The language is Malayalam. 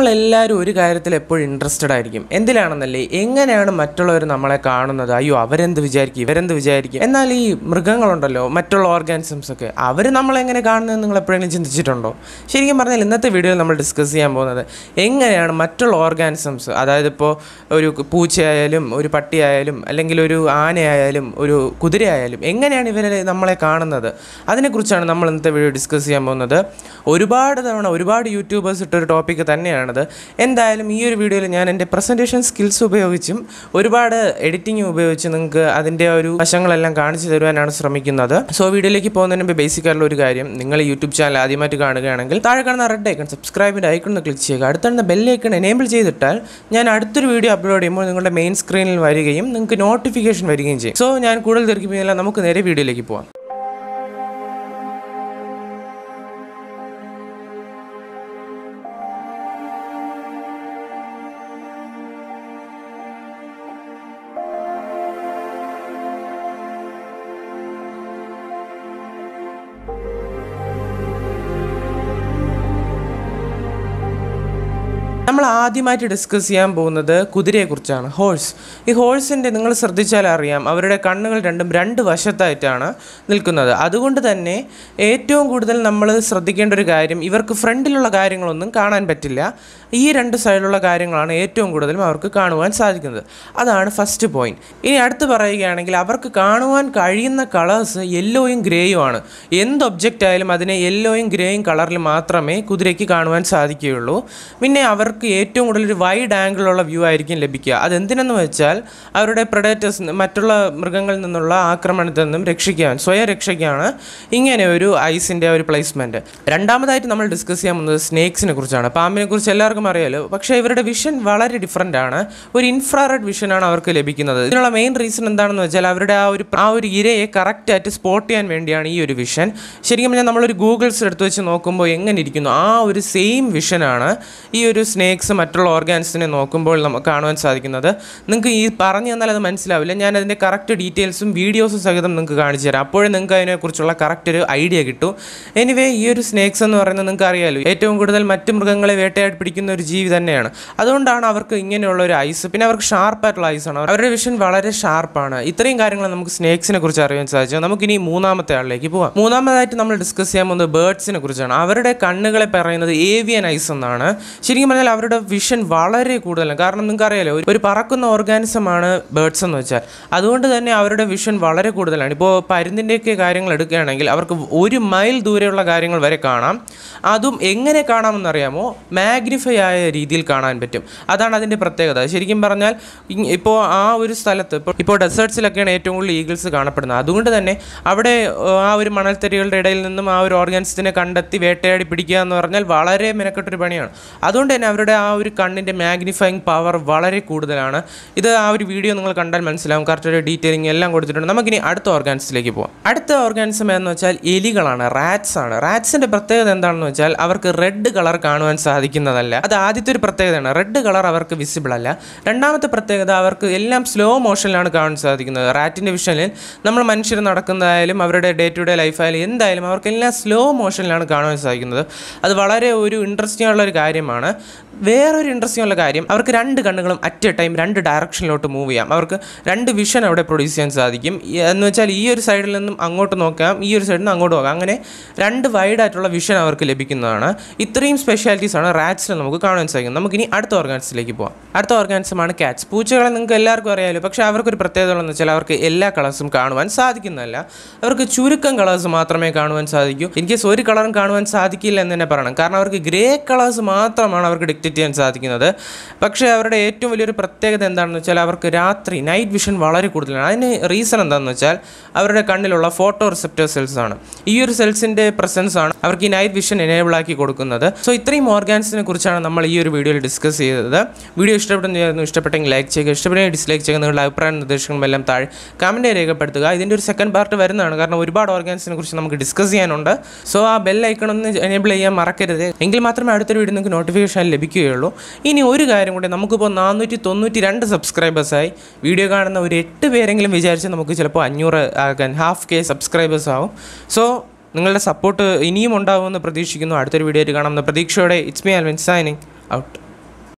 നമ്മളെല്ലാവരും ഒരു കാര്യത്തിൽ എപ്പോഴും ഇൻട്രസ്റ്റഡ് ആയിരിക്കും എന്തിലാണെന്നല്ലേ എങ്ങനെയാണ് മറ്റുള്ളവർ നമ്മളെ കാണുന്നത് അയ്യോ അവരെന്ത് വിചാരിക്കും ഇവരെന്ത് വിചാരിക്കും എന്നാൽ ഈ മൃഗങ്ങളുണ്ടല്ലോ മറ്റുള്ള ഓർഗാനിസംസ് ഒക്കെ അവർ നമ്മളെങ്ങനെ കാണുന്നത് നിങ്ങൾ എപ്പോഴെങ്കിലും ചിന്തിച്ചിട്ടുണ്ടോ ശരിക്കും പറഞ്ഞാൽ ഇന്നത്തെ വീഡിയോയിൽ നമ്മൾ ഡിസ്കസ് ചെയ്യാൻ പോകുന്നത് എങ്ങനെയാണ് മറ്റുള്ള ഓർഗാനിസംസ് അതായത് ഇപ്പോൾ ഒരു പൂച്ചയായാലും ഒരു പട്ടിയായാലും അല്ലെങ്കിൽ ഒരു ആനയായാലും ഒരു കുതിരയായാലും എങ്ങനെയാണ് ഇവരെ നമ്മളെ കാണുന്നത് അതിനെക്കുറിച്ചാണ് നമ്മൾ ഇന്നത്തെ വീഡിയോ ഡിസ്കസ് ചെയ്യാൻ പോകുന്നത് ഒരുപാട് തവണ ഒരുപാട് യൂട്യൂബേഴ്സ് ഇട്ടൊരു ടോപ്പിക് തന്നെയാണ് വീഡിയോയാണത് എന്തായാലും ഈ ഒരു വീഡിയോയിൽ ഞാൻ എൻ്റെ പ്രസൻറ്റേഷൻ സ്കിൽസ് ഉപയോഗിച്ചും ഒരുപാട് എഡിറ്റിംഗ് ഉപയോഗിച്ച് നിങ്ങൾക്ക് അതിൻ്റെ ഒരു വശങ്ങളെല്ലാം കാണിച്ചു തരുവാനാണ് ശ്രമിക്കുന്നത് സോ വീഡിയോയിലേക്ക് പോകുന്നതിന് മുമ്പ് ബേസിക് ആയിട്ടുള്ള ഒരു കാര്യം നിങ്ങൾ യൂട്യൂബ് ചാനൽ ആദ്യമായിട്ട് കാണുകയാണെങ്കിൽ താഴെ കാണുന്ന റെഡ് ഐക്കൺ സബ്സ്ക്രൈബിൻ്റെ ഐക്കൺ ഒന്ന് ക്ലിക്ക് ചെയ്യുക അടുത്തുള്ള ഐക്കൺ എനേബിൾ ചെയ്തിട്ടാൽ ഞാൻ അടുത്തൊരു വീഡിയോ അപ്ലോഡ് ചെയ്യുമ്പോൾ നിങ്ങളുടെ മെയിൻ സ്ക്രീനിൽ വരികയും നിങ്ങൾക്ക് നോട്ടിഫിക്കേഷൻ വരികയും ചെയ്യും സോ ഞാൻ കൂടുതൽ തിരക്കിപ്പിക്കുന്നില്ല നമുക്ക് നേരെ വീഡിയോയിലേക്ക് പോകാം നമ്മൾ ആദ്യമായിട്ട് ഡിസ്കസ് ചെയ്യാൻ പോകുന്നത് കുതിരയെക്കുറിച്ചാണ് ഹോഴ്സ് ഈ ഹോഴ്സിൻ്റെ നിങ്ങൾ ശ്രദ്ധിച്ചാൽ അറിയാം അവരുടെ കണ്ണുകൾ രണ്ടും രണ്ട് വശത്തായിട്ടാണ് നിൽക്കുന്നത് അതുകൊണ്ട് തന്നെ ഏറ്റവും കൂടുതൽ നമ്മൾ ശ്രദ്ധിക്കേണ്ട ഒരു കാര്യം ഇവർക്ക് ഫ്രണ്ടിലുള്ള കാര്യങ്ങളൊന്നും കാണാൻ പറ്റില്ല ഈ രണ്ട് സൈഡിലുള്ള കാര്യങ്ങളാണ് ഏറ്റവും കൂടുതലും അവർക്ക് കാണുവാൻ സാധിക്കുന്നത് അതാണ് ഫസ്റ്റ് പോയിന്റ് ഇനി അടുത്ത് പറയുകയാണെങ്കിൽ അവർക്ക് കാണുവാൻ കഴിയുന്ന കളേഴ്സ് യെല്ലോയും ഗ്രേയും ആണ് എന്ത് ഒബ്ജക്റ്റ് ആയാലും അതിനെ യെല്ലോയും ഗ്രേയും കളറിൽ മാത്രമേ കുതിരയ്ക്ക് കാണുവാൻ സാധിക്കുകയുള്ളൂ പിന്നെ അവർക്ക് അവർക്ക് ഏറ്റവും കൂടുതൽ ഒരു വൈഡ് ആംഗിളുള്ള വ്യൂ ആയിരിക്കും ലഭിക്കുക അതെന്തിനെന്ന് വെച്ചാൽ അവരുടെ പ്രഡേറ്റേഴ്സ് മറ്റുള്ള മൃഗങ്ങളിൽ നിന്നുള്ള ആക്രമണത്തിൽ നിന്നും രക്ഷിക്കാൻ സ്വയം രക്ഷയ്ക്കാണ് ഇങ്ങനെ ഒരു ഐസിൻ്റെ ഒരു പ്ലേസ്മെൻറ്റ് രണ്ടാമതായിട്ട് നമ്മൾ ഡിസ്കസ് ചെയ്യാൻ പോകുന്നത് സ്നേക്സിനെ കുറിച്ചാണ് പാമ്പിനെ കുറിച്ച് എല്ലാവർക്കും അറിയാലോ പക്ഷേ ഇവരുടെ വിഷൻ വളരെ ഡിഫറൻ്റ് ആണ് ഒരു ഇൻഫ്രാറെഡ് വിഷനാണ് അവർക്ക് ലഭിക്കുന്നത് ഇതിനുള്ള മെയിൻ റീസൺ എന്താണെന്ന് വെച്ചാൽ അവരുടെ ആ ഒരു ആ ഒരു ഇരയെ കറക്റ്റായിട്ട് സ്പോട്ട് ചെയ്യാൻ വേണ്ടിയാണ് ഈ ഒരു വിഷൻ ശരിക്കും പറഞ്ഞാൽ നമ്മളൊരു ഗൂഗിൾസ് എടുത്ത് വെച്ച് നോക്കുമ്പോൾ എങ്ങനെ ഇരിക്കുന്നു ആ ഒരു സെയിം വിഷനാണ് ഈ ഒരു സ്നേക്സ് മറ്റുള്ള ഓർഗാൻസിനെ നോക്കുമ്പോൾ നമുക്ക് കാണുവാൻ സാധിക്കുന്നത് നിങ്ങൾക്ക് ഈ പറഞ്ഞു തന്നാൽ അത് മനസ്സിലാവില്ല ഞാൻ അതിൻ്റെ കറക്റ്റ് ഡീറ്റെയിൽസും വീഡിയോസും സഹിതം നിങ്ങൾക്ക് കാണിച്ചു തരാം അപ്പോഴേ നിങ്ങൾക്ക് അതിനെക്കുറിച്ചുള്ള കറക്റ്റ് ഒരു ഐഡിയ കിട്ടും എനിവേ ഈ ഒരു സ്നേക്സ് എന്ന് പറയുന്നത് നിങ്ങൾക്ക് അറിയാമല്ലോ ഏറ്റവും കൂടുതൽ മറ്റ് മൃഗങ്ങളെ വേട്ടയാടി പിടിക്കുന്ന ഒരു ജീവി തന്നെയാണ് അതുകൊണ്ടാണ് അവർക്ക് ഇങ്ങനെയുള്ള ഒരു ഐസ് പിന്നെ അവർക്ക് ഷാർപ്പായിട്ടുള്ള ഐസാണ് അവരുടെ വിഷൻ വളരെ ഷാർപ്പാണ് ഇത്രയും കാര്യങ്ങൾ നമുക്ക് സ്നേക്സിനെ കുറിച്ച് അറിയാൻ സാധിച്ചു നമുക്കിനി മൂന്നാമത്തെ ആളിലേക്ക് പോവാം മൂന്നാമതായിട്ട് നമ്മൾ ഡിസ്കസ് ചെയ്യാൻ പോകുന്നത് ബേർഡ്സിനെ കുറിച്ചാണ് അവരുടെ കണ്ണുകളെ പറയുന്നത് ഏവിയൻ ഐസ് എന്നാണ് ശരിക്കും പറഞ്ഞാൽ അവരുടെ വിഷൻ വളരെ കൂടുതലാണ് കാരണം നിങ്ങൾക്ക് അറിയാലോ ഒരു പറക്കുന്ന ഓർഗാനിസമാണ് ബേർഡ്സ് എന്ന് വെച്ചാൽ അതുകൊണ്ട് തന്നെ അവരുടെ വിഷൻ വളരെ കൂടുതലാണ് ഇപ്പോൾ പരുന്തിൻ്റെയൊക്കെ കാര്യങ്ങൾ എടുക്കുകയാണെങ്കിൽ അവർക്ക് ഒരു മൈൽ ദൂരെയുള്ള കാര്യങ്ങൾ വരെ കാണാം അതും എങ്ങനെ കാണാമെന്നറിയാമോ മാഗ്നിഫൈ ആയ രീതിയിൽ കാണാൻ പറ്റും അതാണ് അതിൻ്റെ പ്രത്യേകത ശരിക്കും പറഞ്ഞാൽ ഇപ്പോൾ ആ ഒരു സ്ഥലത്ത് ഇപ്പോൾ ഇപ്പോൾ ഡെസേർട്സിലൊക്കെയാണ് ഏറ്റവും കൂടുതൽ ഈഗിൾസ് കാണപ്പെടുന്നത് അതുകൊണ്ട് തന്നെ അവിടെ ആ ഒരു മണൽത്തരികളുടെ ഇടയിൽ നിന്നും ആ ഒരു ഓർഗാനിസത്തിനെ കണ്ടെത്തി വേട്ടയാടി പിടിക്കുക എന്ന് പറഞ്ഞാൽ വളരെ മെനക്കെട്ടൊരു പണിയാണ് അതുകൊണ്ട് തന്നെ അവർ അവരുടെ ആ ഒരു കണ്ണിൻ്റെ മാഗ്നിഫയിങ് പവർ വളരെ കൂടുതലാണ് ഇത് ആ ഒരു വീഡിയോ നിങ്ങൾ കണ്ടാൽ മനസ്സിലാവും കറക്റ്റ് ഡീറ്റെയിലിംഗ് എല്ലാം കൊടുത്തിട്ടുണ്ട് നമുക്കിനി അടുത്ത ഓർഗാൻസിലേക്ക് പോകാം അടുത്ത ഓർഗാനിസം എന്ന് വെച്ചാൽ എലികളാണ് റാറ്റ്സ് ആണ് റാറ്റ്സിൻ്റെ പ്രത്യേകത എന്താണെന്ന് വെച്ചാൽ അവർക്ക് റെഡ് കളർ കാണുവാൻ സാധിക്കുന്നതല്ല അത് ആദ്യത്തെ ഒരു പ്രത്യേകതയാണ് റെഡ് കളർ അവർക്ക് വിസിബിൾ അല്ല രണ്ടാമത്തെ പ്രത്യേകത അവർക്ക് എല്ലാം സ്ലോ മോഷനിലാണ് കാണാൻ സാധിക്കുന്നത് റാറ്റിൻ്റെ വിഷനിൽ നമ്മൾ മനുഷ്യർ നടക്കുന്നതായാലും അവരുടെ ഡേ ടു ഡേ ലൈഫായാലും എന്തായാലും എല്ലാം സ്ലോ മോഷനിലാണ് കാണാൻ സാധിക്കുന്നത് അത് വളരെ ഒരു ഇൻട്രസ്റ്റിംഗ് ഉള്ള ഒരു കാര്യമാണ് വേറൊരു ഇൻട്രസ്റ്റിംഗ് ഉള്ള കാര്യം അവർക്ക് രണ്ട് കണ്ണുകളും അറ്റ് എ ടൈം രണ്ട് ഡയറക്ഷനിലോട്ട് മൂവ് ചെയ്യാം അവർക്ക് രണ്ട് വിഷൻ അവിടെ പ്രൊഡ്യൂസ് ചെയ്യാൻ സാധിക്കും എന്ന് വെച്ചാൽ ഈ ഒരു സൈഡിൽ നിന്നും അങ്ങോട്ട് നോക്കാം ഈ ഒരു സൈഡിൽ നിന്ന് അങ്ങോട്ട് നോക്കാം അങ്ങനെ രണ്ട് വൈഡായിട്ടുള്ള വിഷൻ അവർക്ക് ലഭിക്കുന്നതാണ് ഇത്രയും സ്പെഷ്യാലിറ്റീസാണ് റാറ്റ്സിൽ നമുക്ക് കാണാൻ സാധിക്കും നമുക്കിനി അടുത്ത ഓർഗാൻസിലേക്ക് പോകാം അടുത്ത ഓർഗാൻസമാണ് ക്യാറ്റ്സ് പൂച്ചകളെ നിങ്ങൾക്ക് എല്ലാവർക്കും അറിയാമല്ലോ പക്ഷേ അവർക്കൊരു പ്രത്യേകത എന്ന് വെച്ചാൽ അവർക്ക് എല്ലാ കളേഴ്സും കാണുവാൻ സാധിക്കുന്നതല്ല അവർക്ക് ചുരുക്കം കളേഴ്സ് മാത്രമേ കാണുവാൻ സാധിക്കൂ ഇൻ കേസ് ഒരു കളറും കാണുവാൻ സാധിക്കില്ല എന്ന് തന്നെ പറയണം കാരണം അവർക്ക് ഗ്രേ കളേഴ്സ് മാത്രമാണ് അവർക്ക് ചെയ്യാൻ സാധിക്കുന്നത് പക്ഷേ അവരുടെ ഏറ്റവും വലിയൊരു പ്രത്യേകത എന്താണെന്ന് വെച്ചാൽ അവർക്ക് രാത്രി നൈറ്റ് വിഷൻ വളരെ കൂടുതലാണ് അതിന് റീസൺ എന്താണെന്ന് വെച്ചാൽ അവരുടെ കണ്ണിലുള്ള ഫോട്ടോ റിസെപ്റ്റർ സെൽസ് ആണ് ഈ ഒരു സെൽസിൻ്റെ പ്രസൻസ് ആണ് അവർക്ക് ഈ നൈറ്റ് വിഷൻ എനേബിൾ ആക്കി കൊടുക്കുന്നത് സോ ഇത്രയും ഓർഗാൻസിനെ കുറിച്ചാണ് നമ്മൾ ഈ ഒരു വീഡിയോയിൽ ഡിസ്കസ് ചെയ്തത് വീഡിയോ ഇഷ്ടപ്പെടുന്നു ഇഷ്ടപ്പെട്ടെങ്കിൽ ലൈക്ക് ചെയ്യുക ഇഷ്ടപ്പെട്ടെങ്കിൽ ഡിസ്ലൈക്ക് ചെയ്യുക നിങ്ങളുടെ അഭിപ്രായ എല്ലാം താഴെ കമൻറ്റ് രേഖപ്പെടുത്തുക ഇതിൻ്റെ ഒരു സെക്കൻഡ് പാർട്ട് വരുന്നതാണ് കാരണം ഒരുപാട് ഓർഗാൻസിനെ കുറിച്ച് നമുക്ക് ഡിസ്കസ് ചെയ്യാനുണ്ട് സോ ആ ബെൽ ഐക്കൺ ഒന്ന് എനേബിൾ ചെയ്യാൻ മറക്കരുത് എങ്കിൽ മാത്രമേ അടുത്തൊരു വീഡിയോ നിങ്ങൾക്ക് നോട്ടിഫിക്കേഷൻ ലഭിക്കും ചോദിക്കുകയുള്ളൂ ഇനി ഒരു കാര്യം കൂടി നമുക്കിപ്പോൾ നാനൂറ്റി തൊണ്ണൂറ്റി രണ്ട് സബ്സ്ക്രൈബേഴ്സായി വീഡിയോ കാണുന്ന ഒരു എട്ട് പേരെങ്കിലും വിചാരിച്ച് നമുക്ക് ചിലപ്പോൾ അഞ്ഞൂറ് ആകാൻ ഹാഫ് കെ സബ്സ്ക്രൈബേഴ്സ് ആവും സോ നിങ്ങളുടെ സപ്പോർട്ട് ഇനിയും ഉണ്ടാവുമെന്ന് പ്രതീക്ഷിക്കുന്നു അടുത്തൊരു വീഡിയോയിൽ കാണാമെന്ന പ്രതീക്ഷയോടെ it's me Alvin signing out